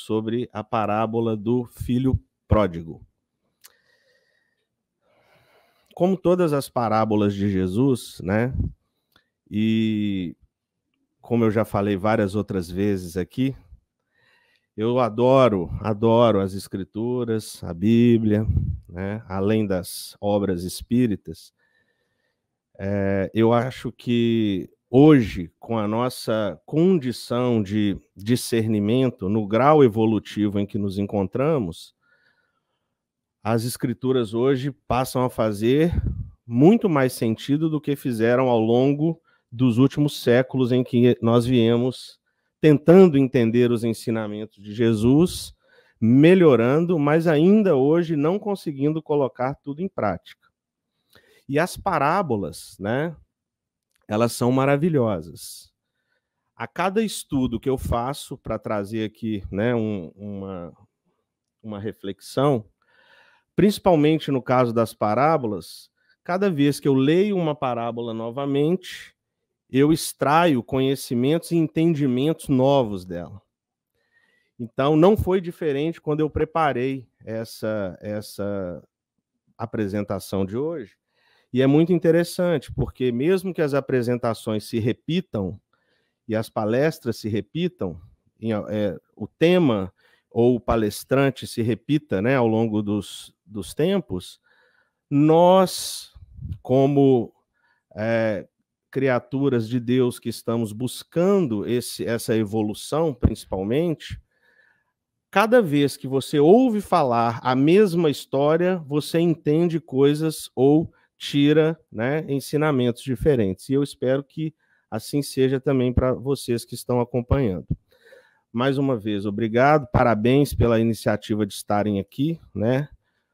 sobre a parábola do filho pródigo. Como todas as parábolas de Jesus, né? E como eu já falei várias outras vezes aqui, eu adoro, adoro as escrituras, a Bíblia, né? além das obras espíritas. É, eu acho que hoje, com a nossa condição de discernimento, no grau evolutivo em que nos encontramos, as escrituras hoje passam a fazer muito mais sentido do que fizeram ao longo dos últimos séculos em que nós viemos tentando entender os ensinamentos de Jesus, melhorando, mas ainda hoje não conseguindo colocar tudo em prática. E as parábolas, né? elas são maravilhosas. A cada estudo que eu faço para trazer aqui né, um, uma, uma reflexão, principalmente no caso das parábolas, cada vez que eu leio uma parábola novamente, eu extraio conhecimentos e entendimentos novos dela. Então, não foi diferente quando eu preparei essa, essa apresentação de hoje. E é muito interessante, porque mesmo que as apresentações se repitam e as palestras se repitam, em, é, o tema ou o palestrante se repita né, ao longo dos, dos tempos, nós, como é, criaturas de Deus que estamos buscando esse, essa evolução, principalmente, cada vez que você ouve falar a mesma história, você entende coisas ou tira né, ensinamentos diferentes. E eu espero que assim seja também para vocês que estão acompanhando. Mais uma vez, obrigado, parabéns pela iniciativa de estarem aqui, né?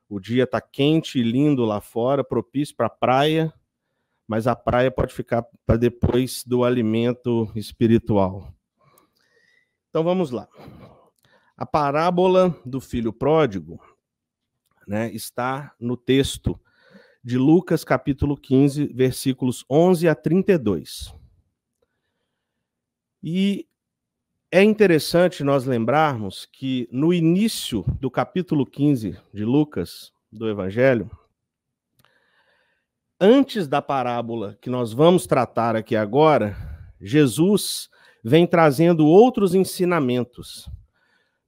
O dia está quente e lindo lá fora, propício para a praia, mas a praia pode ficar para depois do alimento espiritual. Então vamos lá. A parábola do filho pródigo né, está no texto de Lucas, capítulo 15, versículos 11 a 32. E é interessante nós lembrarmos que no início do capítulo 15 de Lucas, do Evangelho, antes da parábola que nós vamos tratar aqui agora, Jesus vem trazendo outros ensinamentos.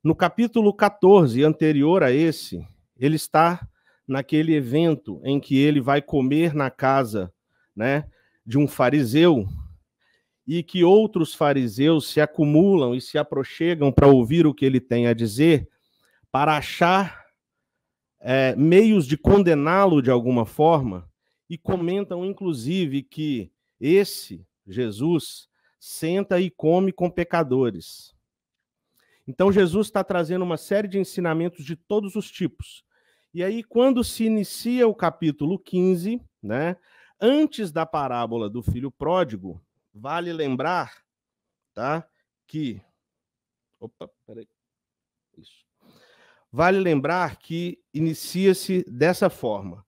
No capítulo 14, anterior a esse, ele está naquele evento em que ele vai comer na casa né, de um fariseu e que outros fariseus se acumulam e se aproximam para ouvir o que ele tem a dizer, para achar é, meios de condená-lo de alguma forma, e comentam, inclusive, que esse Jesus senta e come com pecadores. Então, Jesus está trazendo uma série de ensinamentos de todos os tipos, e aí, quando se inicia o capítulo 15, né, antes da parábola do filho pródigo, vale lembrar tá, que. Opa, peraí. Isso. Vale lembrar que inicia-se dessa forma.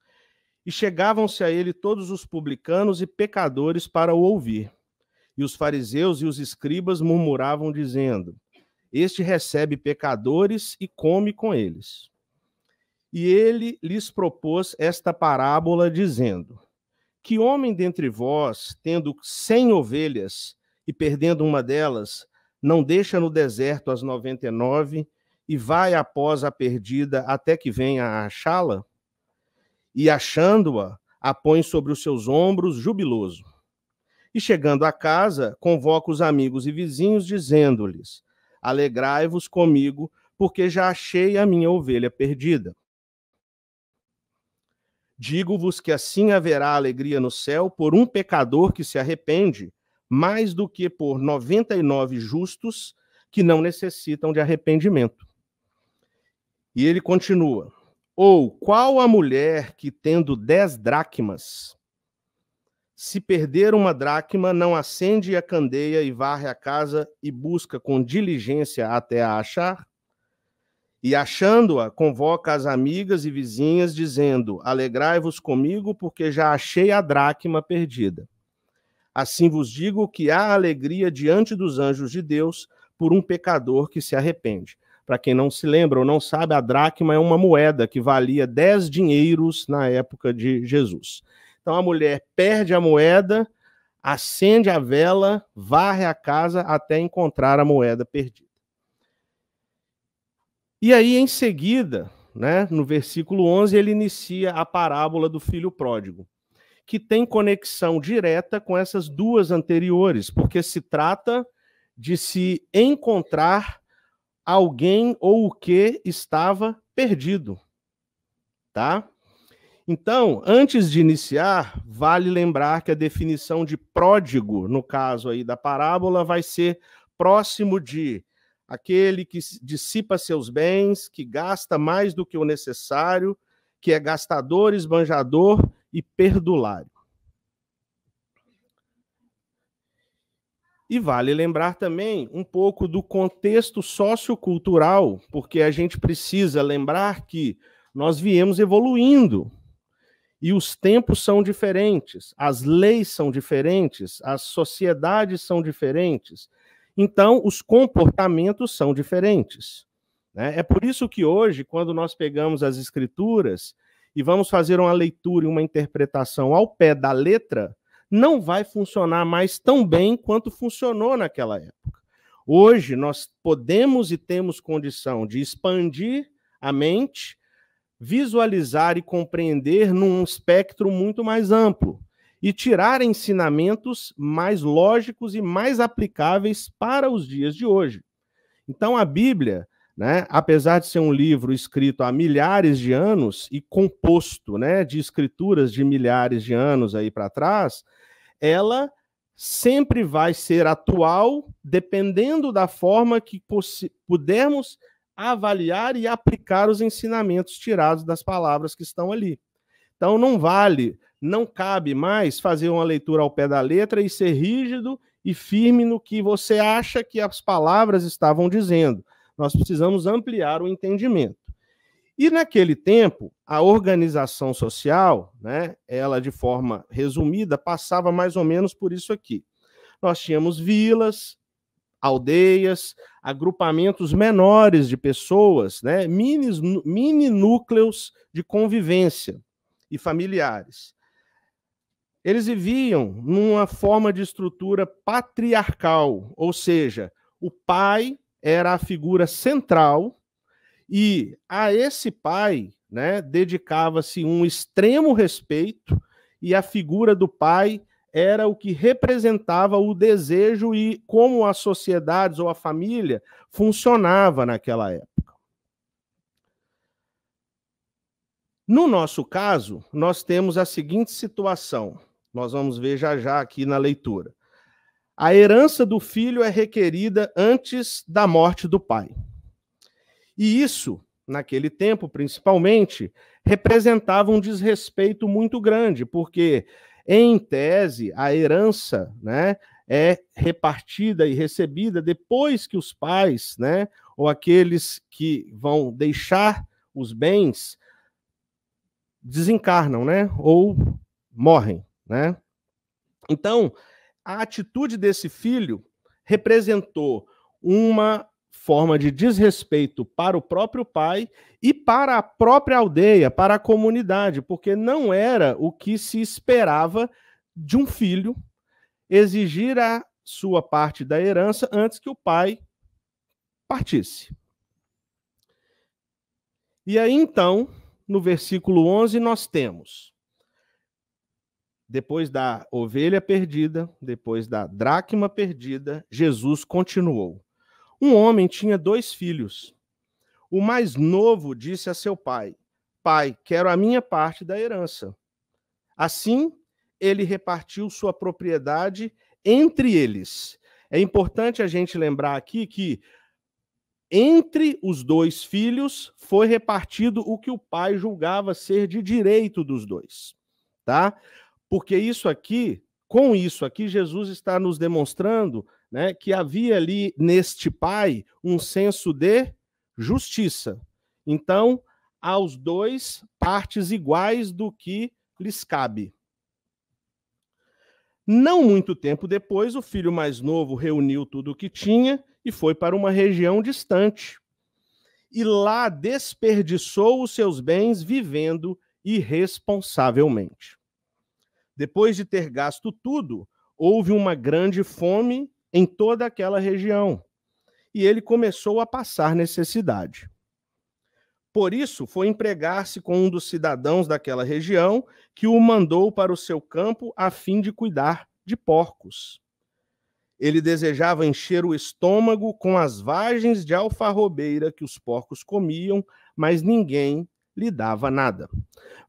E chegavam-se a ele todos os publicanos e pecadores para o ouvir. E os fariseus e os escribas murmuravam, dizendo: Este recebe pecadores e come com eles. E ele lhes propôs esta parábola, dizendo: Que homem dentre vós, tendo cem ovelhas e perdendo uma delas, não deixa no deserto as noventa e nove e vai após a perdida até que venha a achá-la? E achando-a, a põe sobre os seus ombros, jubiloso. E chegando a casa, convoca os amigos e vizinhos, dizendo-lhes: Alegrai-vos comigo, porque já achei a minha ovelha perdida. Digo-vos que assim haverá alegria no céu por um pecador que se arrepende, mais do que por 99 justos que não necessitam de arrependimento. E ele continua: Ou qual a mulher que, tendo dez dracmas, se perder uma dracma, não acende a candeia e varre a casa e busca com diligência até a achar? E achando-a, convoca as amigas e vizinhas, dizendo: Alegrai-vos comigo, porque já achei a dracma perdida. Assim vos digo que há alegria diante dos anjos de Deus por um pecador que se arrepende. Para quem não se lembra ou não sabe, a dracma é uma moeda que valia 10 dinheiros na época de Jesus. Então a mulher perde a moeda, acende a vela, varre a casa até encontrar a moeda perdida. E aí, em seguida, né, no versículo 11, ele inicia a parábola do filho pródigo, que tem conexão direta com essas duas anteriores, porque se trata de se encontrar alguém ou o que estava perdido. Tá? Então, antes de iniciar, vale lembrar que a definição de pródigo, no caso aí da parábola, vai ser próximo de aquele que dissipa seus bens, que gasta mais do que o necessário, que é gastador, esbanjador e perdulário. E vale lembrar também um pouco do contexto sociocultural, porque a gente precisa lembrar que nós viemos evoluindo e os tempos são diferentes, as leis são diferentes, as sociedades são diferentes, então, os comportamentos são diferentes. Né? É por isso que hoje, quando nós pegamos as escrituras e vamos fazer uma leitura e uma interpretação ao pé da letra, não vai funcionar mais tão bem quanto funcionou naquela época. Hoje, nós podemos e temos condição de expandir a mente, visualizar e compreender num espectro muito mais amplo e tirar ensinamentos mais lógicos e mais aplicáveis para os dias de hoje. Então, a Bíblia, né, apesar de ser um livro escrito há milhares de anos e composto né, de escrituras de milhares de anos aí para trás, ela sempre vai ser atual, dependendo da forma que pudermos avaliar e aplicar os ensinamentos tirados das palavras que estão ali. Então, não vale não cabe mais fazer uma leitura ao pé da letra e ser rígido e firme no que você acha que as palavras estavam dizendo. Nós precisamos ampliar o entendimento. E naquele tempo, a organização social, né, ela de forma resumida, passava mais ou menos por isso aqui. Nós tínhamos vilas, aldeias, agrupamentos menores de pessoas, né, mini, mini núcleos de convivência e familiares. Eles viviam numa forma de estrutura patriarcal, ou seja, o pai era a figura central e a esse pai né, dedicava-se um extremo respeito e a figura do pai era o que representava o desejo e como as sociedades ou a família funcionava naquela época. No nosso caso, nós temos a seguinte situação: nós vamos ver já já aqui na leitura. A herança do filho é requerida antes da morte do pai. E isso, naquele tempo principalmente, representava um desrespeito muito grande, porque, em tese, a herança né, é repartida e recebida depois que os pais, né, ou aqueles que vão deixar os bens, desencarnam, né, ou morrem né? Então, a atitude desse filho representou uma forma de desrespeito para o próprio pai e para a própria aldeia, para a comunidade, porque não era o que se esperava de um filho exigir a sua parte da herança antes que o pai partisse. E aí então, no versículo 11, nós temos depois da ovelha perdida, depois da dracma perdida, Jesus continuou. Um homem tinha dois filhos. O mais novo disse a seu pai: Pai, quero a minha parte da herança. Assim, ele repartiu sua propriedade entre eles. É importante a gente lembrar aqui que entre os dois filhos foi repartido o que o pai julgava ser de direito dos dois, tá? Porque isso aqui, com isso aqui, Jesus está nos demonstrando né, que havia ali neste pai um senso de justiça. Então, aos dois partes iguais do que lhes cabe. Não muito tempo depois, o filho mais novo reuniu tudo o que tinha e foi para uma região distante. E lá desperdiçou os seus bens vivendo irresponsavelmente. Depois de ter gasto tudo, houve uma grande fome em toda aquela região e ele começou a passar necessidade. Por isso, foi empregar-se com um dos cidadãos daquela região, que o mandou para o seu campo a fim de cuidar de porcos. Ele desejava encher o estômago com as vagens de alfarrobeira que os porcos comiam, mas ninguém lhe dava nada.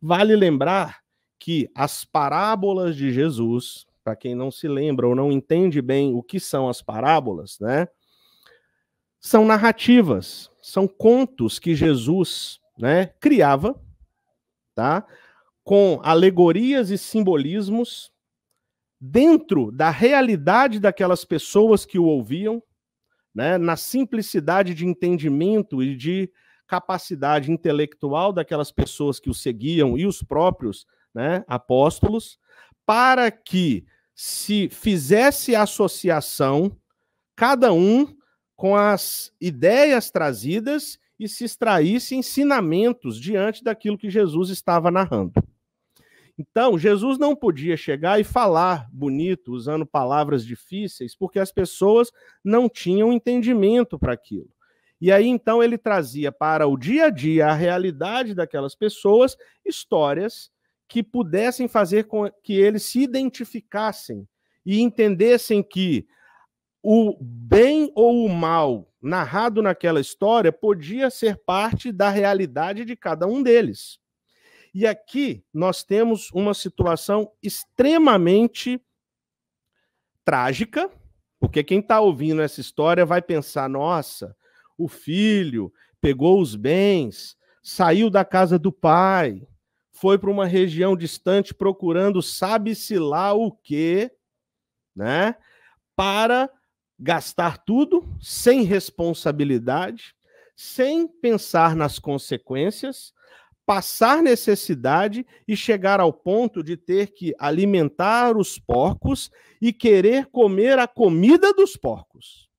Vale lembrar que as parábolas de Jesus, para quem não se lembra ou não entende bem o que são as parábolas, né? São narrativas, são contos que Jesus, né, criava, tá? Com alegorias e simbolismos dentro da realidade daquelas pessoas que o ouviam, né, na simplicidade de entendimento e de capacidade intelectual daquelas pessoas que o seguiam e os próprios né, apóstolos, para que se fizesse associação, cada um com as ideias trazidas e se extraísse ensinamentos diante daquilo que Jesus estava narrando. Então, Jesus não podia chegar e falar bonito, usando palavras difíceis, porque as pessoas não tinham entendimento para aquilo. E aí, então, ele trazia para o dia a dia, a realidade daquelas pessoas, histórias que pudessem fazer com que eles se identificassem e entendessem que o bem ou o mal narrado naquela história podia ser parte da realidade de cada um deles. E aqui nós temos uma situação extremamente trágica, porque quem está ouvindo essa história vai pensar: nossa, o filho pegou os bens, saiu da casa do pai, foi para uma região distante procurando sabe-se lá o quê, né? Para gastar tudo sem responsabilidade, sem pensar nas consequências, passar necessidade e chegar ao ponto de ter que alimentar os porcos e querer comer a comida dos porcos.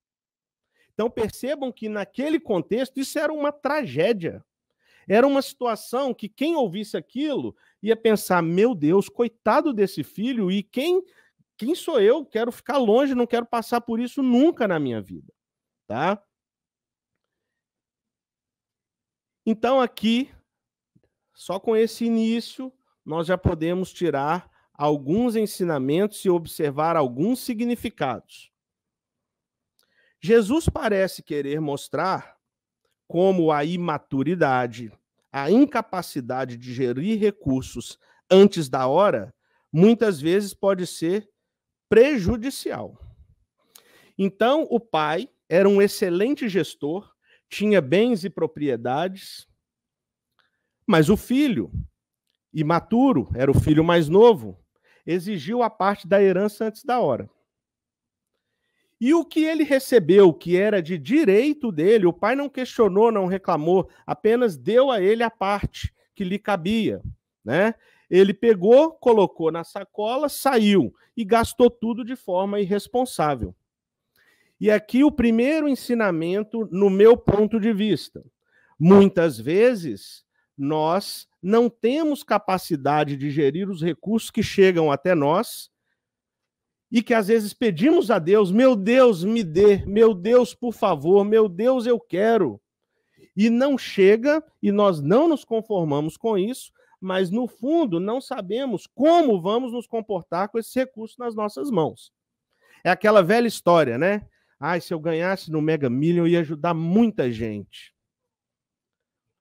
Então percebam que naquele contexto isso era uma tragédia. Era uma situação que quem ouvisse aquilo ia pensar: meu Deus, coitado desse filho, e quem, quem sou eu? Quero ficar longe, não quero passar por isso nunca na minha vida. Tá? Então, aqui, só com esse início, nós já podemos tirar alguns ensinamentos e observar alguns significados. Jesus parece querer mostrar como a imaturidade, a incapacidade de gerir recursos antes da hora, muitas vezes pode ser prejudicial. Então, o pai era um excelente gestor, tinha bens e propriedades, mas o filho, imaturo, era o filho mais novo, exigiu a parte da herança antes da hora. E o que ele recebeu, que era de direito dele, o pai não questionou, não reclamou, apenas deu a ele a parte que lhe cabia, né? Ele pegou, colocou na sacola, saiu e gastou tudo de forma irresponsável. E aqui o primeiro ensinamento, no meu ponto de vista. Muitas vezes nós não temos capacidade de gerir os recursos que chegam até nós e que às vezes pedimos a Deus: meu Deus, me dê, meu Deus, por favor, meu Deus, eu quero. E não chega, e nós não nos conformamos com isso, mas no fundo não sabemos como vamos nos comportar com esse recurso nas nossas mãos. É aquela velha história, né? Ai, se eu ganhasse no Mega Million, ia ajudar muita gente.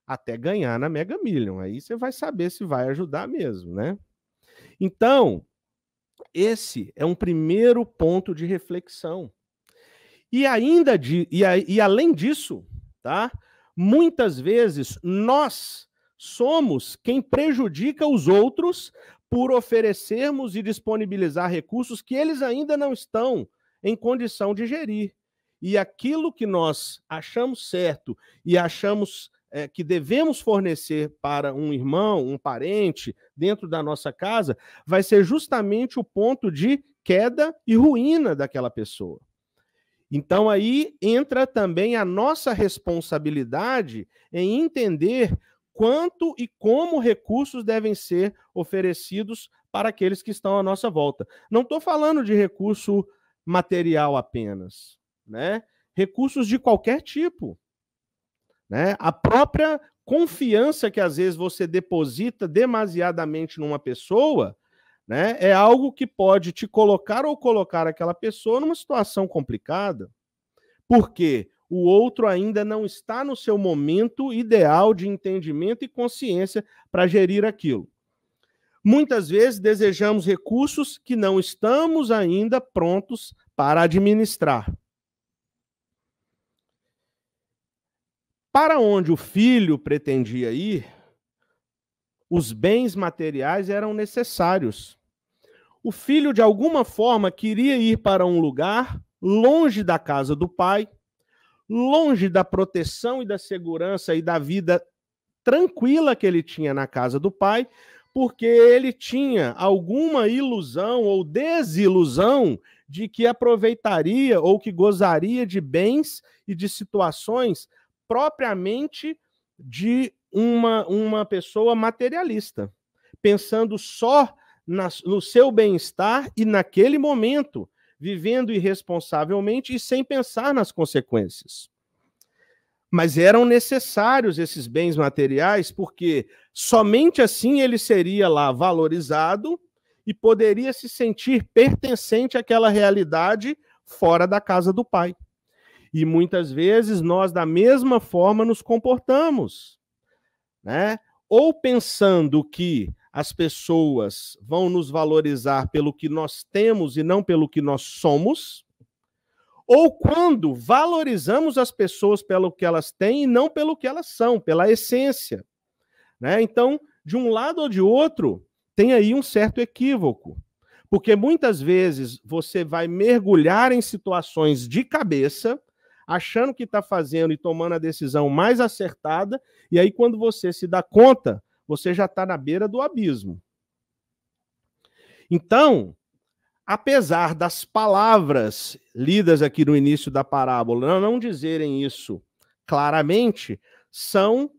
Até ganhar na Mega Million. Aí você vai saber se vai ajudar mesmo, né? Então, esse é um primeiro ponto de reflexão. E ainda de, e, a, e além disso, tá? Muitas vezes nós somos quem prejudica os outros por oferecermos e disponibilizar recursos que eles ainda não estão em condição de gerir. E aquilo que nós achamos certo e achamos é, que devemos fornecer para um irmão, um parente, dentro da nossa casa, vai ser justamente o ponto de queda e ruína daquela pessoa. Então aí entra também a nossa responsabilidade em entender quanto e como recursos devem ser oferecidos para aqueles que estão à nossa volta. Não estou falando de recurso material apenas, né? Recursos de qualquer tipo. Né? A própria confiança que às vezes você deposita demasiadamente numa pessoa né, é algo que pode te colocar ou colocar aquela pessoa numa situação complicada, porque o outro ainda não está no seu momento ideal de entendimento e consciência para gerir aquilo. Muitas vezes desejamos recursos que não estamos ainda prontos para administrar. Para onde o filho pretendia ir, os bens materiais eram necessários. O filho, de alguma forma, queria ir para um lugar longe da casa do pai, longe da proteção e da segurança e da vida tranquila que ele tinha na casa do pai, porque ele tinha alguma ilusão ou desilusão de que aproveitaria ou que gozaria de bens e de situações propriamente de uma, uma pessoa materialista, pensando só na, no seu bem-estar e naquele momento, vivendo irresponsavelmente e sem pensar nas consequências. Mas eram necessários esses bens materiais, porque somente assim ele seria lá valorizado e poderia se sentir pertencente àquela realidade fora da casa do pai. E muitas vezes nós, da mesma forma, nos comportamos, né? Ou pensando que as pessoas vão nos valorizar pelo que nós temos e não pelo que nós somos, ou quando valorizamos as pessoas pelo que elas têm e não pelo que elas são, pela essência. Né? Então, de um lado ou de outro, tem aí um certo equívoco. Porque muitas vezes você vai mergulhar em situações de cabeça achando que está fazendo e tomando a decisão mais acertada, e aí quando você se dá conta, você já está na beira do abismo. Então, apesar das palavras lidas aqui no início da parábola não dizerem isso claramente, são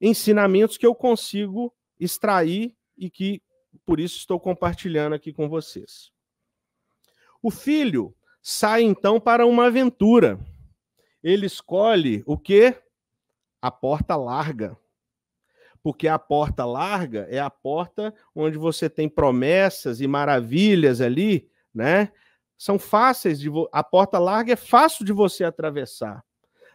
ensinamentos que eu consigo extrair e que por isso estou compartilhando aqui com vocês. O filho sai então para uma aventura. Ele escolhe o quê? A porta larga. Porque a porta larga é a porta onde você tem promessas e maravilhas ali, né? São fáceis de vo... a porta larga é fácil de você atravessar.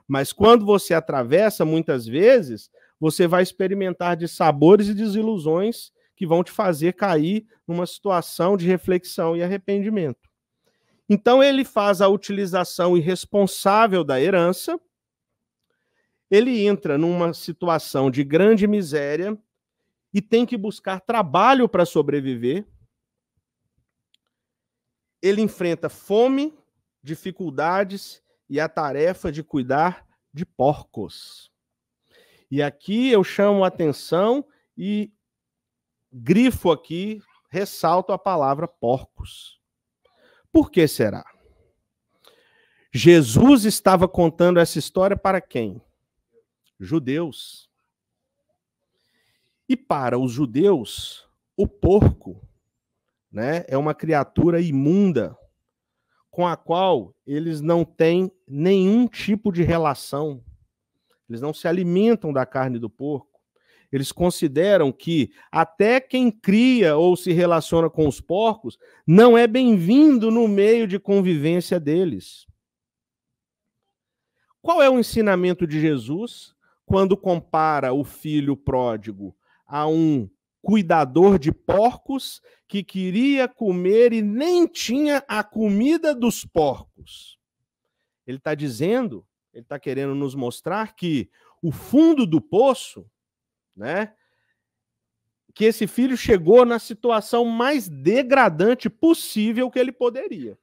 Mas quando você atravessa, muitas vezes, você vai experimentar de sabores e desilusões que vão te fazer cair numa situação de reflexão e arrependimento. Então ele faz a utilização irresponsável da herança, ele entra numa situação de grande miséria e tem que buscar trabalho para sobreviver. Ele enfrenta fome, dificuldades e a tarefa de cuidar de porcos. E aqui eu chamo a atenção e grifo aqui, ressalto a palavra porcos. Por que será? Jesus estava contando essa história para quem? Judeus. E para os judeus, o porco né, é uma criatura imunda com a qual eles não têm nenhum tipo de relação. Eles não se alimentam da carne do porco. Eles consideram que até quem cria ou se relaciona com os porcos não é bem-vindo no meio de convivência deles. Qual é o ensinamento de Jesus quando compara o filho pródigo a um cuidador de porcos que queria comer e nem tinha a comida dos porcos? Ele está dizendo, ele está querendo nos mostrar que o fundo do poço né? Que esse filho chegou na situação mais degradante possível que ele poderia.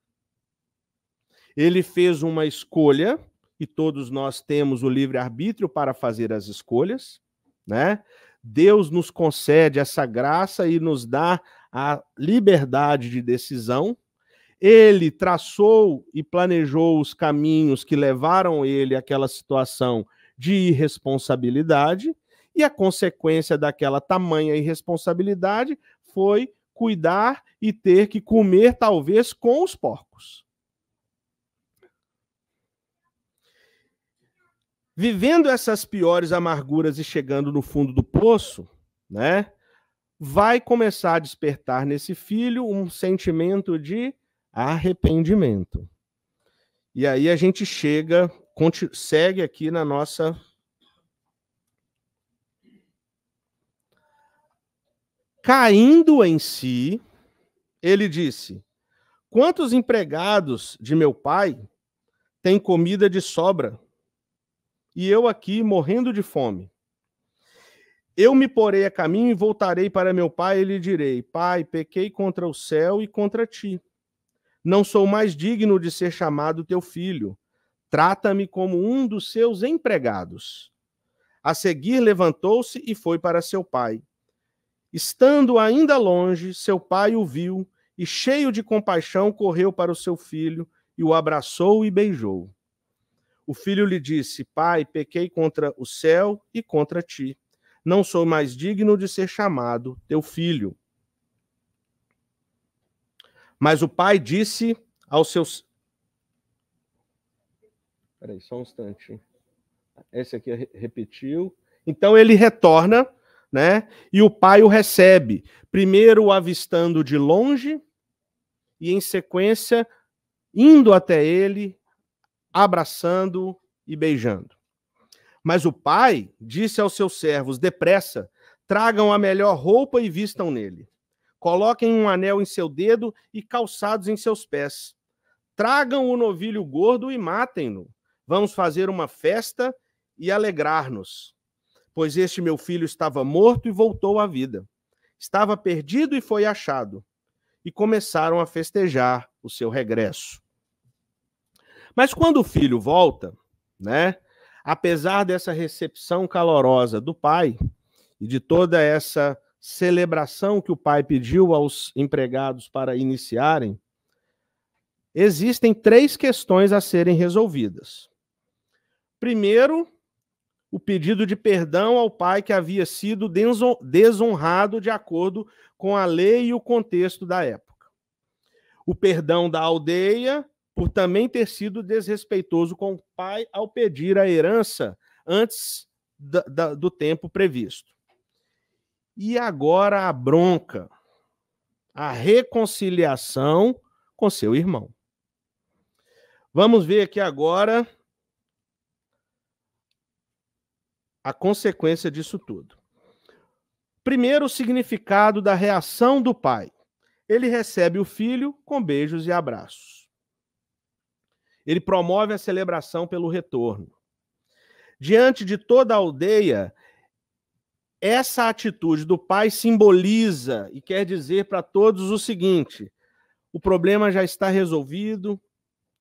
Ele fez uma escolha, e todos nós temos o livre-arbítrio para fazer as escolhas, né? Deus nos concede essa graça e nos dá a liberdade de decisão. Ele traçou e planejou os caminhos que levaram ele àquela situação de irresponsabilidade e a consequência daquela tamanha irresponsabilidade foi cuidar e ter que comer, talvez, com os porcos. Vivendo essas piores amarguras e chegando no fundo do poço, né? Vai começar a despertar nesse filho um sentimento de arrependimento. E aí a gente chega, segue aqui na nossa Caindo em si, ele disse: Quantos empregados de meu pai têm comida de sobra? E eu aqui morrendo de fome. Eu me porei a caminho e voltarei para meu pai e lhe direi: Pai, pequei contra o céu e contra ti. Não sou mais digno de ser chamado teu filho. Trata-me como um dos seus empregados. A seguir, levantou-se e foi para seu pai. Estando ainda longe, seu pai o viu e, cheio de compaixão, correu para o seu filho e o abraçou e beijou. O filho lhe disse: Pai, pequei contra o céu e contra ti. Não sou mais digno de ser chamado teu filho. Mas o pai disse aos seus. Peraí, só um instante. Esse aqui repetiu. Então ele retorna né? E o pai o recebe, primeiro o avistando de longe e em sequência indo até ele, abraçando e beijando. Mas o pai disse aos seus servos: depressa, tragam a melhor roupa e vistam nele. Coloquem um anel em seu dedo e calçados em seus pés. Tragam o novilho gordo e matem-no. Vamos fazer uma festa e alegrar-nos. Pois este meu filho estava morto e voltou à vida. Estava perdido e foi achado. E começaram a festejar o seu regresso. Mas quando o filho volta, né? Apesar dessa recepção calorosa do pai e de toda essa celebração que o pai pediu aos empregados para iniciarem, existem três questões a serem resolvidas. Primeiro, o pedido de perdão ao pai que havia sido desonrado de acordo com a lei e o contexto da época. O perdão da aldeia por também ter sido desrespeitoso com o pai ao pedir a herança antes da, da, do tempo previsto. E agora a bronca, a reconciliação com seu irmão. Vamos ver aqui agora a consequência disso tudo. Primeiro, o significado da reação do pai. Ele recebe o filho com beijos e abraços. Ele promove a celebração pelo retorno. Diante de toda a aldeia, essa atitude do pai simboliza e quer dizer para todos o seguinte: o problema já está resolvido,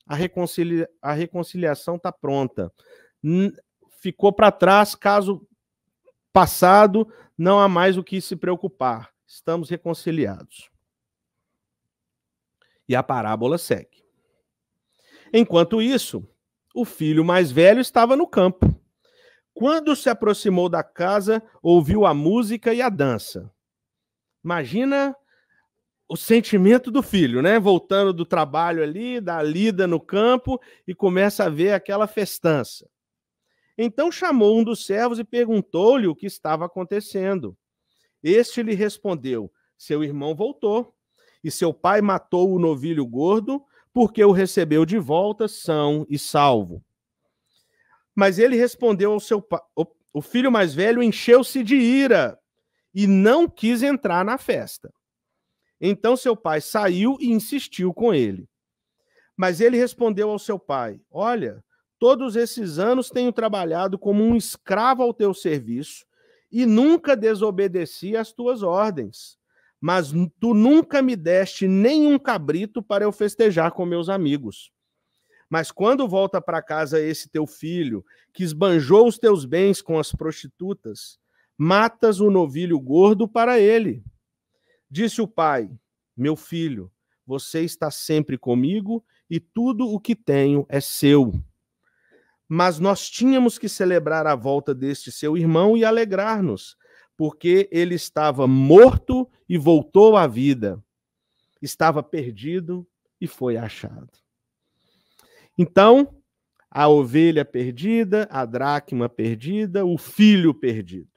a, reconcilia a reconciliação está pronta ficou para trás, caso passado, não há mais o que se preocupar. Estamos reconciliados. E a parábola segue. Enquanto isso, o filho mais velho estava no campo. Quando se aproximou da casa, ouviu a música e a dança. Imagina o sentimento do filho, né? Voltando do trabalho ali, da lida no campo e começa a ver aquela festança. Então chamou um dos servos e perguntou-lhe o que estava acontecendo. Este lhe respondeu: Seu irmão voltou, e seu pai matou o novilho gordo, porque o recebeu de volta são e salvo. Mas ele respondeu ao seu pai. O filho mais velho encheu-se de ira e não quis entrar na festa. Então seu pai saiu e insistiu com ele. Mas ele respondeu ao seu pai: Olha, Todos esses anos tenho trabalhado como um escravo ao teu serviço e nunca desobedeci às tuas ordens. Mas tu nunca me deste nenhum cabrito para eu festejar com meus amigos. Mas quando volta para casa esse teu filho, que esbanjou os teus bens com as prostitutas, matas o novilho gordo para ele. Disse o pai: Meu filho, você está sempre comigo e tudo o que tenho é seu mas nós tínhamos que celebrar a volta deste seu irmão e alegrar-nos, porque ele estava morto e voltou à vida, estava perdido e foi achado. Então, a ovelha perdida, a dracma perdida, o filho perdido.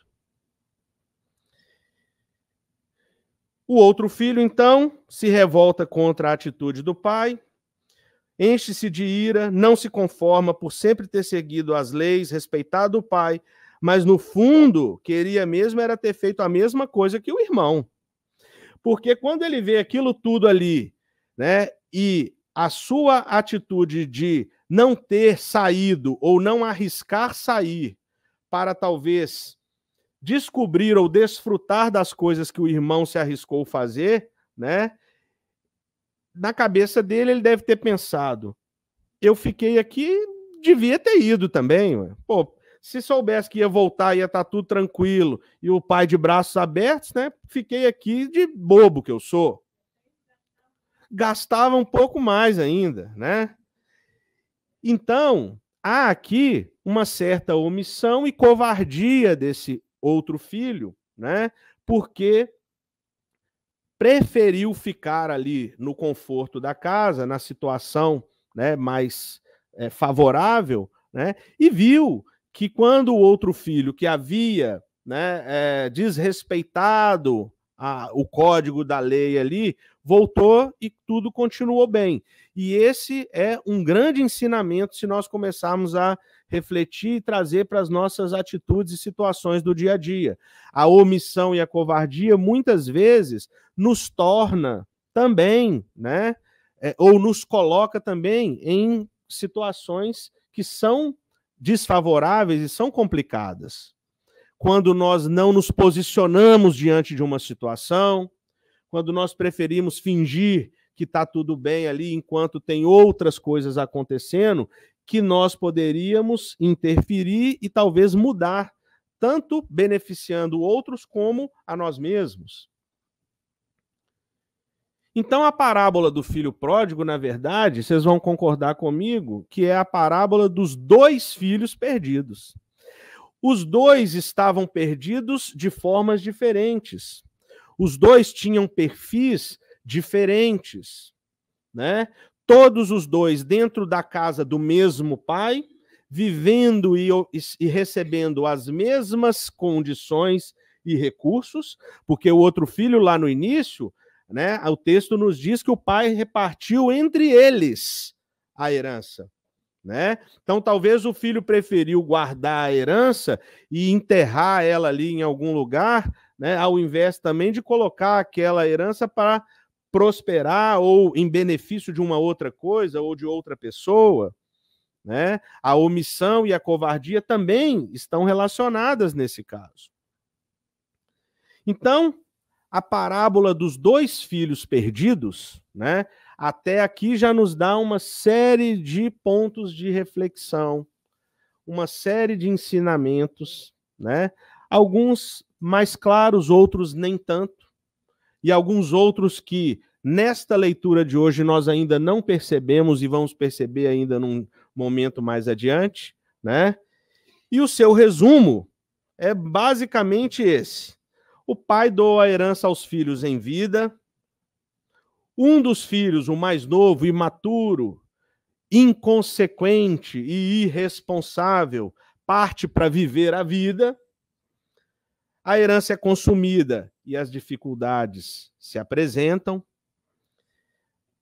O outro filho, então, se revolta contra a atitude do pai, Enche-se de ira, não se conforma por sempre ter seguido as leis, respeitado o pai, mas no fundo queria mesmo era ter feito a mesma coisa que o irmão. Porque quando ele vê aquilo tudo ali, né, e a sua atitude de não ter saído ou não arriscar sair para talvez descobrir ou desfrutar das coisas que o irmão se arriscou fazer, né? na cabeça dele, ele deve ter pensado: eu fiquei aqui, devia ter ido também. Ué. Pô, se soubesse que ia voltar, ia estar tá tudo tranquilo e o pai de braços abertos, né? Fiquei aqui de bobo que eu sou. Gastava um pouco mais ainda, né? Então, há aqui uma certa omissão e covardia desse outro filho, né? Porque preferiu ficar ali no conforto da casa, na situação né, mais é, favorável, né, e viu que quando o outro filho que havia né, é, desrespeitado a, o código da lei ali, voltou e tudo continuou bem. E esse é um grande ensinamento se nós começarmos a refletir e trazer para as nossas atitudes e situações do dia a dia. A omissão e a covardia muitas vezes nos torna também, né, é, ou nos coloca também em situações que são desfavoráveis e são complicadas. Quando nós não nos posicionamos diante de uma situação, quando nós preferimos fingir que está tudo bem ali enquanto tem outras coisas acontecendo, que nós poderíamos interferir e talvez mudar, tanto beneficiando outros como a nós mesmos. Então, a parábola do filho pródigo, na verdade, vocês vão concordar comigo, que é a parábola dos dois filhos perdidos. Os dois estavam perdidos de formas diferentes. Os dois tinham perfis diferentes, né? todos os dois dentro da casa do mesmo pai, vivendo e, e, recebendo as mesmas condições e recursos, porque o outro filho lá no início, né, o texto nos diz que o pai repartiu entre eles a herança, né? Então talvez o filho preferiu guardar a herança e enterrar ela ali em algum lugar, né, ao invés também de colocar aquela herança para prosperar ou em benefício de uma outra coisa ou de outra pessoa, né? A omissão e a covardia também estão relacionadas nesse caso. Então, a parábola dos dois filhos perdidos, né? Até aqui já nos dá uma série de pontos de reflexão, uma série de ensinamentos, né? Alguns mais claros, outros nem tanto e alguns outros que nesta leitura de hoje nós ainda não percebemos e vamos perceber ainda num momento mais adiante, né? E o seu resumo é basicamente esse: o pai doa a herança aos filhos em vida. Um dos filhos, o mais novo, imaturo, inconsequente e irresponsável, parte para viver a vida a herança é consumida e as dificuldades se apresentam.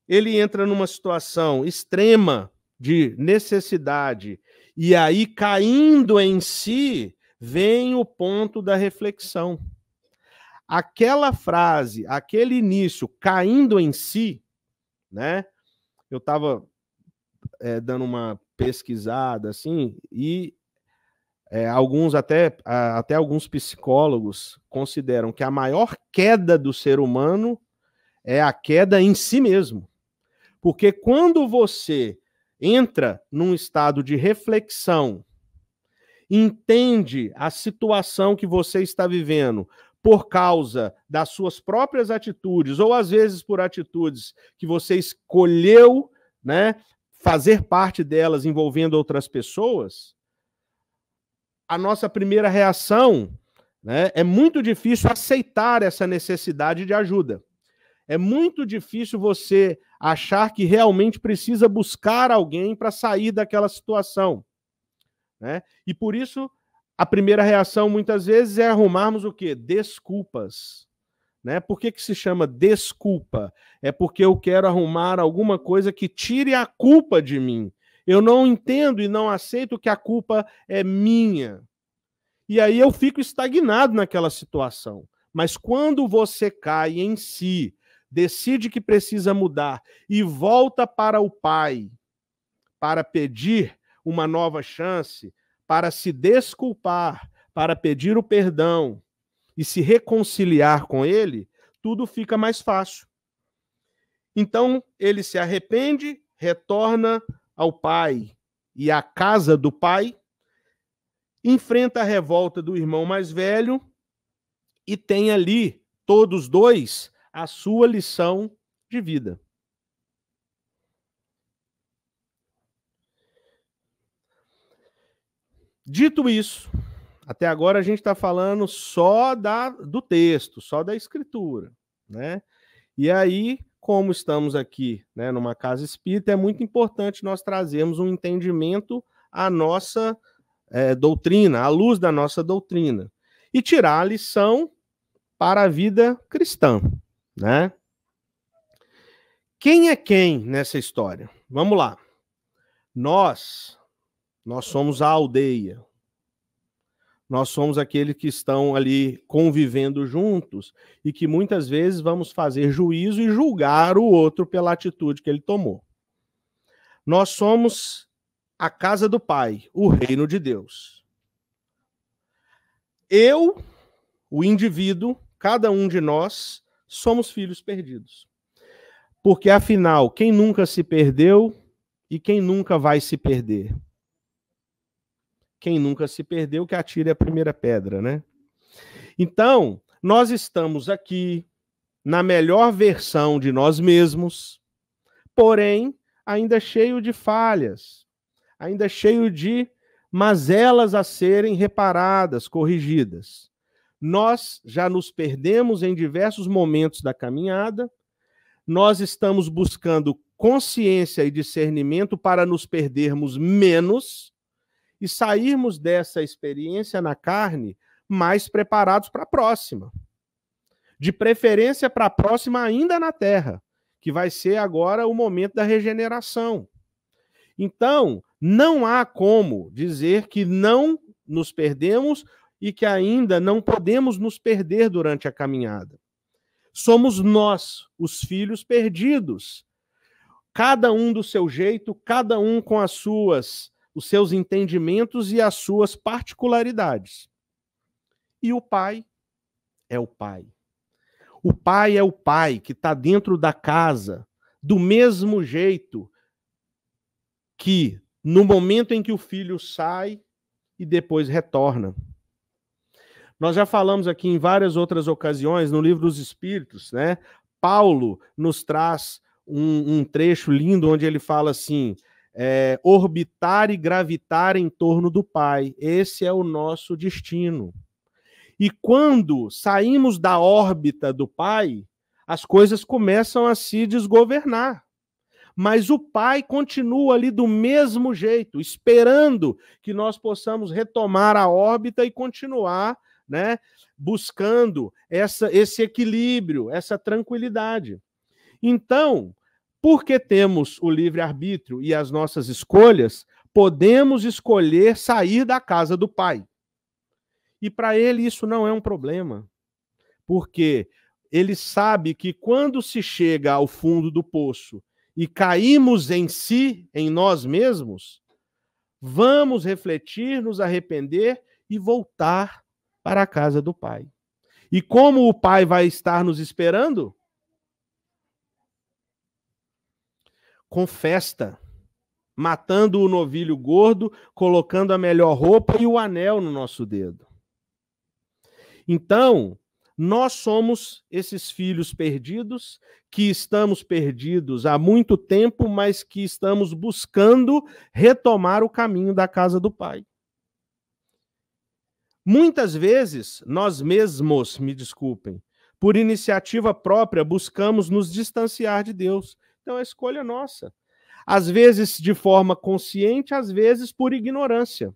Ele entra numa situação extrema de necessidade e aí caindo em si vem o ponto da reflexão. Aquela frase, aquele início caindo em si, né? Eu estava é, eh, dando uma pesquisada assim e é, alguns até, até alguns psicólogos consideram que a maior queda do ser humano é a queda em si mesmo. Porque quando você entra num estado de reflexão, entende a situação que você está vivendo por causa das suas próprias atitudes, ou às vezes por atitudes que você escolheu né, fazer parte delas envolvendo outras pessoas, a nossa primeira reação né, é muito difícil aceitar essa necessidade de ajuda. É muito difícil você achar que realmente precisa buscar alguém para sair daquela situação. Né? E por isso, a primeira reação muitas vezes é arrumarmos o quê? Desculpas. Né? Por que, que se chama desculpa? É porque eu quero arrumar alguma coisa que tire a culpa de mim. Eu não entendo e não aceito que a culpa é minha. E aí eu fico estagnado naquela situação. Mas quando você cai em si, decide que precisa mudar e volta para o Pai para pedir uma nova chance, para se desculpar, para pedir o perdão e se reconciliar com Ele, tudo fica mais fácil. Então ele se arrepende, retorna ao pai e à casa do pai, enfrenta a revolta do irmão mais velho e tem ali, todos dois, a sua lição de vida. Dito isso, até agora a gente está falando só da, do texto, só da escritura, né? E aí como estamos aqui né, numa casa espírita, é muito importante nós trazermos um entendimento à nossa é, doutrina, à luz da nossa doutrina, e tirar a lição para a vida cristã. Né? Quem é quem nessa história? Vamos lá. Nós, nós somos a aldeia, nós somos aqueles que estão ali convivendo juntos e que muitas vezes vamos fazer juízo e julgar o outro pela atitude que ele tomou. Nós somos a casa do Pai, o reino de Deus. Eu, o indivíduo, cada um de nós, somos filhos perdidos. Porque afinal, quem nunca se perdeu e quem nunca vai se perder? quem nunca se perdeu, que atire a primeira pedra, né? Então, nós estamos aqui na melhor versão de nós mesmos, porém ainda cheio de falhas, ainda cheio de mazelas a serem reparadas, corrigidas. Nós já nos perdemos em diversos momentos da caminhada, nós estamos buscando consciência e discernimento para nos perdermos menos e sairmos dessa experiência na carne mais preparados para a próxima. De preferência para a próxima, ainda na terra, que vai ser agora o momento da regeneração. Então, não há como dizer que não nos perdemos e que ainda não podemos nos perder durante a caminhada. Somos nós, os filhos perdidos, cada um do seu jeito, cada um com as suas os seus entendimentos e as suas particularidades. E o pai é o pai. O pai é o pai que está dentro da casa, do mesmo jeito que no momento em que o filho sai e depois retorna. Nós já falamos aqui em várias outras ocasiões no livro dos Espíritos, né? Paulo nos traz um, um trecho lindo onde ele fala assim: é, orbitar e gravitar em torno do Pai. Esse é o nosso destino. E quando saímos da órbita do Pai, as coisas começam a se desgovernar. Mas o Pai continua ali do mesmo jeito, esperando que nós possamos retomar a órbita e continuar, né, buscando essa, esse equilíbrio, essa tranquilidade. Então, porque temos o livre-arbítrio e as nossas escolhas, podemos escolher sair da casa do Pai. E para ele isso não é um problema, porque ele sabe que quando se chega ao fundo do poço e caímos em si, em nós mesmos, vamos refletir, nos arrepender e voltar para a casa do Pai. E como o Pai vai estar nos esperando? com festa, matando o novilho gordo, colocando a melhor roupa e o anel no nosso dedo. Então, nós somos esses filhos perdidos, que estamos perdidos há muito tempo, mas que estamos buscando retomar o caminho da casa do Pai. Muitas vezes, nós mesmos, me desculpem, por iniciativa própria, buscamos nos distanciar de Deus então, é escolha nossa. Às vezes de forma consciente, às vezes por ignorância.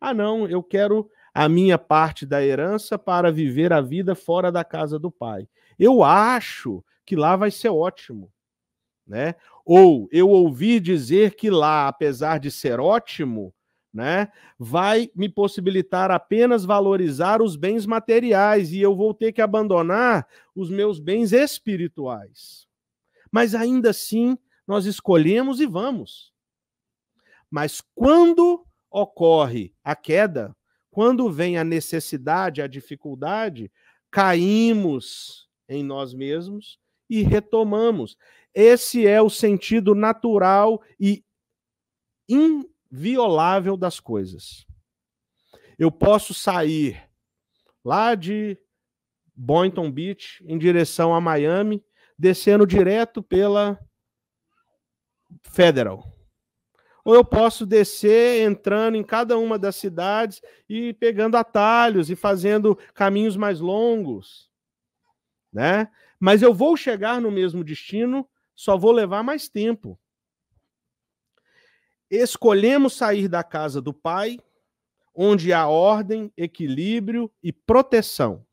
Ah, não, eu quero a minha parte da herança para viver a vida fora da casa do pai. Eu acho que lá vai ser ótimo, né? Ou eu ouvi dizer que lá, apesar de ser ótimo, né, vai me possibilitar apenas valorizar os bens materiais e eu vou ter que abandonar os meus bens espirituais mas ainda assim nós escolhemos e vamos. Mas quando ocorre a queda, quando vem a necessidade, a dificuldade, caímos em nós mesmos e retomamos. Esse é o sentido natural e inviolável das coisas. Eu posso sair lá de Boynton Beach em direção a Miami descendo direto pela Federal. Ou eu posso descer entrando em cada uma das cidades e pegando atalhos e fazendo caminhos mais longos, né? Mas eu vou chegar no mesmo destino, só vou levar mais tempo. Escolhemos sair da casa do Pai, onde há ordem, equilíbrio e proteção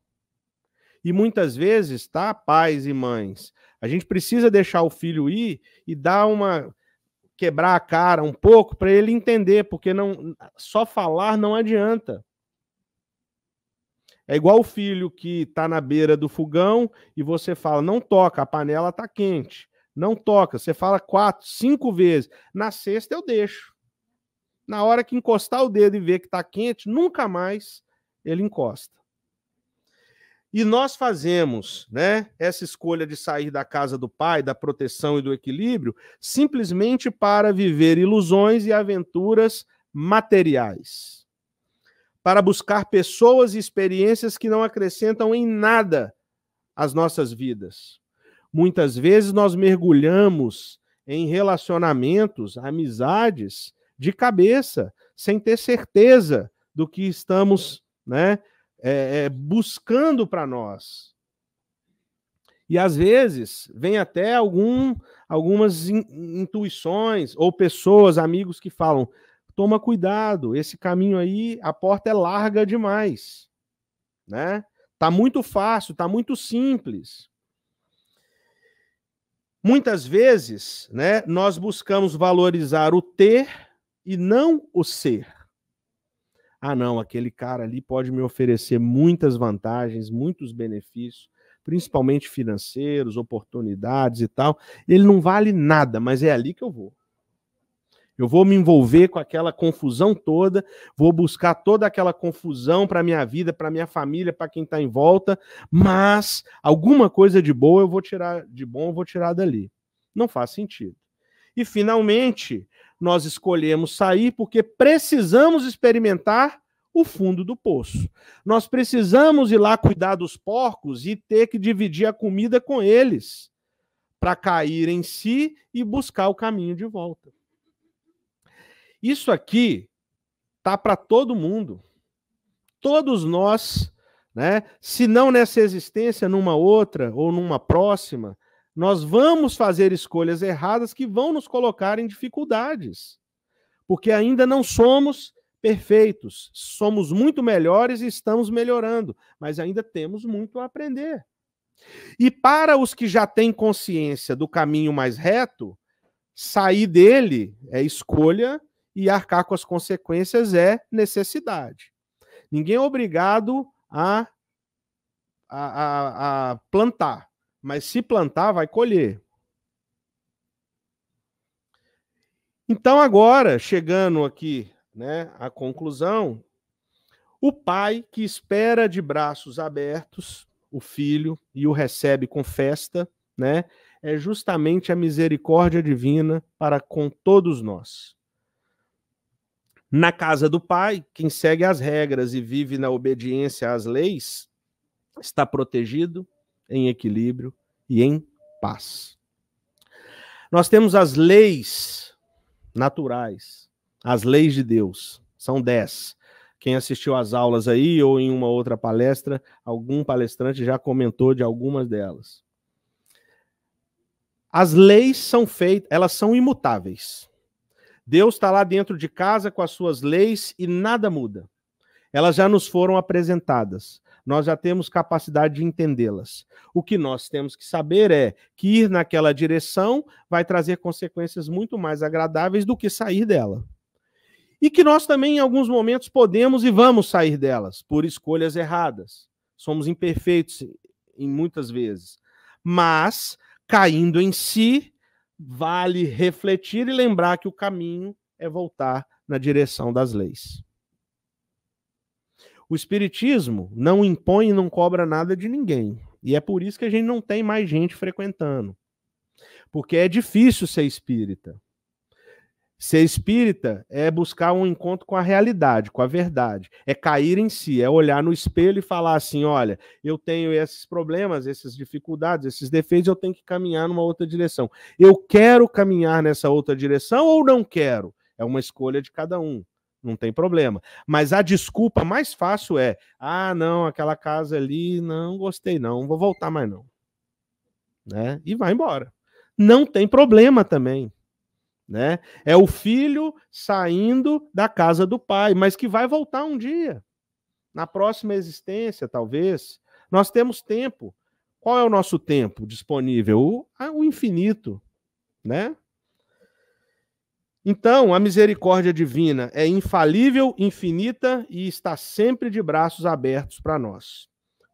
e muitas vezes, tá, pais e mães, a gente precisa deixar o filho ir e dar uma quebrar a cara um pouco para ele entender, porque não só falar não adianta. É igual o filho que está na beira do fogão e você fala: não toca, a panela está quente. Não toca. Você fala quatro, cinco vezes. Na sexta eu deixo. Na hora que encostar o dedo e ver que está quente, nunca mais ele encosta. E nós fazemos né, essa escolha de sair da casa do pai, da proteção e do equilíbrio, simplesmente para viver ilusões e aventuras materiais. Para buscar pessoas e experiências que não acrescentam em nada às nossas vidas. Muitas vezes nós mergulhamos em relacionamentos, amizades, de cabeça, sem ter certeza do que estamos né, é, é, buscando para nós. E às vezes vem até algum, algumas in, intuições ou pessoas, amigos que falam: toma cuidado, esse caminho aí, a porta é larga demais, né? Tá muito fácil, tá muito simples. Muitas vezes, né, nós buscamos valorizar o ter e não o ser ah, não, aquele cara ali pode me oferecer muitas vantagens, muitos benefícios, principalmente financeiros, oportunidades e tal. Ele não vale nada, mas é ali que eu vou. Eu vou me envolver com aquela confusão toda, vou buscar toda aquela confusão para minha vida, para minha família, para quem está em volta, mas alguma coisa de boa eu vou tirar, de bom eu vou tirar dali. Não faz sentido. E finalmente, nós escolhemos sair porque precisamos experimentar o fundo do poço. Nós precisamos ir lá cuidar dos porcos e ter que dividir a comida com eles para cair em si e buscar o caminho de volta. Isso aqui tá para todo mundo. Todos nós, né? Se não nessa existência, numa outra ou numa próxima, nós vamos fazer escolhas erradas que vão nos colocar em dificuldades, porque ainda não somos perfeitos, somos muito melhores e estamos melhorando, mas ainda temos muito a aprender. E para os que já têm consciência do caminho mais reto, sair dele é escolha e arcar com as consequências é necessidade. Ninguém é obrigado a, a, a, a plantar. Mas se plantar, vai colher. Então, agora, chegando aqui né, à conclusão, o pai que espera de braços abertos o filho e o recebe com festa, né, é justamente a misericórdia divina para com todos nós. Na casa do pai, quem segue as regras e vive na obediência às leis está protegido, em equilíbrio e em paz. Nós temos as leis naturais, as leis de Deus, são dez. Quem assistiu às aulas aí ou em uma outra palestra, algum palestrante já comentou de algumas delas. As leis são feitas, elas são imutáveis. Deus está lá dentro de casa com as suas leis e nada muda. Elas já nos foram apresentadas nós já temos capacidade de entendê-las. O que nós temos que saber é que ir naquela direção vai trazer consequências muito mais agradáveis do que sair dela. E que nós também, em alguns momentos, podemos e vamos sair delas por escolhas erradas. Somos imperfeitos em muitas vezes. Mas, caindo em si, vale refletir e lembrar que o caminho é voltar na direção das leis. O Espiritismo não impõe e não cobra nada de ninguém. E é por isso que a gente não tem mais gente frequentando. Porque é difícil ser espírita. Ser espírita é buscar um encontro com a realidade, com a verdade. É cair em si, é olhar no espelho e falar assim: olha, eu tenho esses problemas, essas dificuldades, esses defeitos, eu tenho que caminhar numa outra direção. Eu quero caminhar nessa outra direção ou não quero? É uma escolha de cada um não tem problema. Mas a desculpa mais fácil é: ah, não, aquela casa ali, não gostei, não, não vou voltar mais não. Né? E vai embora. Não tem problema também. Né? É o filho saindo da casa do pai, mas que vai voltar um dia. Na próxima existência, talvez. Nós temos tempo. Qual é o nosso tempo disponível? O, o infinito, né? Então, a misericórdia divina é infalível, infinita e está sempre de braços abertos para nós.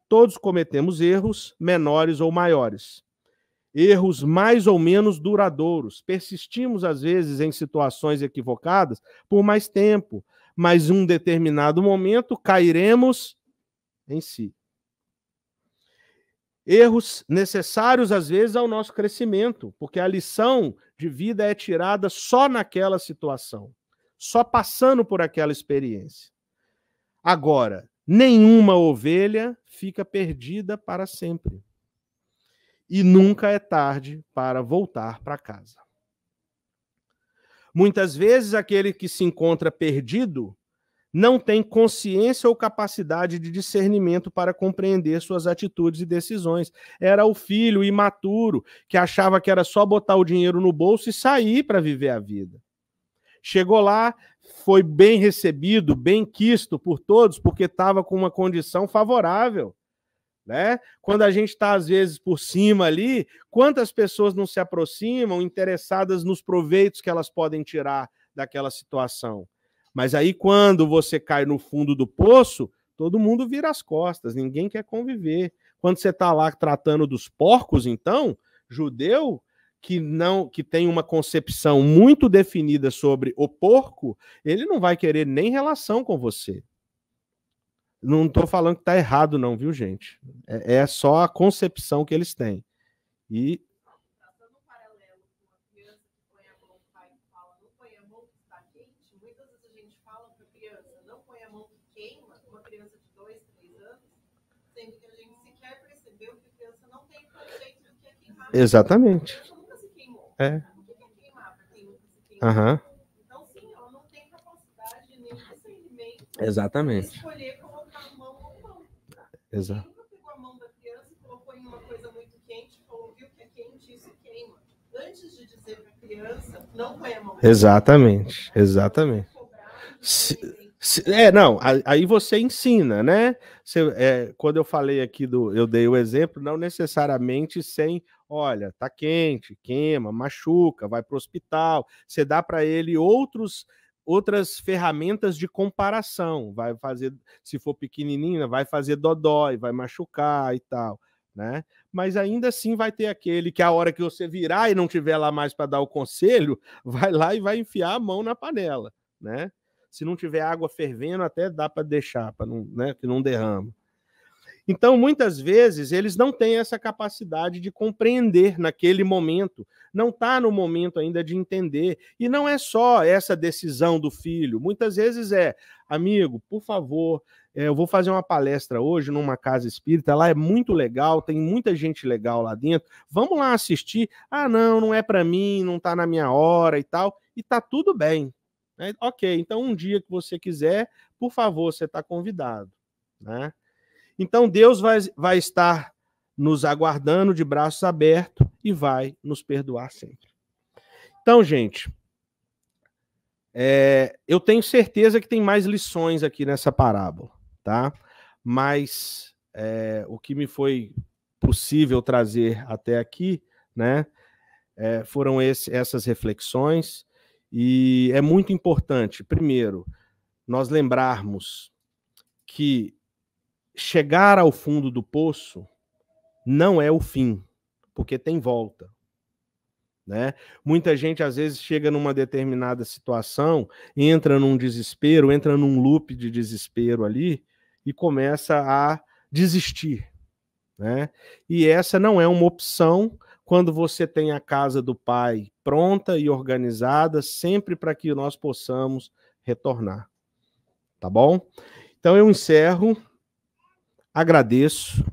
Todos cometemos erros, menores ou maiores. Erros mais ou menos duradouros. Persistimos, às vezes, em situações equivocadas por mais tempo, mas em um determinado momento cairemos em si. Erros necessários, às vezes, ao nosso crescimento, porque a lição de vida é tirada só naquela situação, só passando por aquela experiência. Agora, nenhuma ovelha fica perdida para sempre. E nunca é tarde para voltar para casa. Muitas vezes, aquele que se encontra perdido não tem consciência ou capacidade de discernimento para compreender suas atitudes e decisões. Era o filho imaturo que achava que era só botar o dinheiro no bolso e sair para viver a vida. Chegou lá, foi bem recebido, bem quisto por todos, porque estava com uma condição favorável. Né? Quando a gente está, às vezes, por cima ali, quantas pessoas não se aproximam interessadas nos proveitos que elas podem tirar daquela situação? Mas aí, quando você cai no fundo do poço, todo mundo vira as costas, ninguém quer conviver. Quando você está lá tratando dos porcos, então, judeu que não que tem uma concepção muito definida sobre o porco, ele não vai querer nem relação com você. Não estou falando que está errado, não, viu, gente? É, é só a concepção que eles têm. E mão que está quente, muitas vezes a gente fala para a criança, não põe a mão que queima, uma criança de 2, 3 anos, sendo que a gente sequer percebeu que a criança não tem conceito do que é queimar. Exatamente. A criança nunca se queimou. É. O que é queimar para quem nunca se queimou? Uhum. Então, sim, ela não tem capacidade nem discernimento Exatamente. de escolher colocar a mão ou não. Tá? Exato. criança não é Exatamente, exatamente. Se, se, é, não, aí você ensina, né? é, quando eu falei aqui do. Eu dei o exemplo, não necessariamente sem. Olha, tá quente, queima, machuca, vai para o hospital. Você dá para ele outros outras ferramentas de comparação. Vai fazer, se for pequenininha, vai fazer dodói, vai machucar e tal né? Mas ainda assim vai ter aquele que a hora que você virar e não tiver lá mais para dar o conselho, vai lá e vai enfiar a mão na panela, né? Se não tiver água fervendo, até dá para deixar, para não, né, que não derrama. Então, muitas vezes, eles não têm essa capacidade de compreender naquele momento, não está no momento ainda de entender. E não é só essa decisão do filho, muitas vezes é, amigo, por favor, eh, eu vou fazer uma palestra hoje numa casa espírita, lá é muito legal, tem muita gente legal lá dentro. Vamos lá assistir. Ah, não, não é para mim, não está na minha hora e tal. E tá tudo bem. Né? Ok, então um dia que você quiser, por favor, você está convidado. Né? Então Deus vai, vai estar nos aguardando de braços abertos e vai nos perdoar sempre. Então, gente, é, eu tenho certeza que tem mais lições aqui nessa parábola, tá? Mas é, o que me foi possível trazer até aqui, né? É, foram esse, essas reflexões e é muito importante, primeiro, nós lembrarmos que chegar ao fundo do poço não é o fim, porque tem volta. Né? Muita gente às vezes chega numa determinada situação, entra num desespero, entra num loop de desespero ali e começa a desistir. Né? E essa não é uma opção quando você tem a casa do Pai pronta e organizada, sempre para que nós possamos retornar. Tá bom? Então eu encerro Agradeço.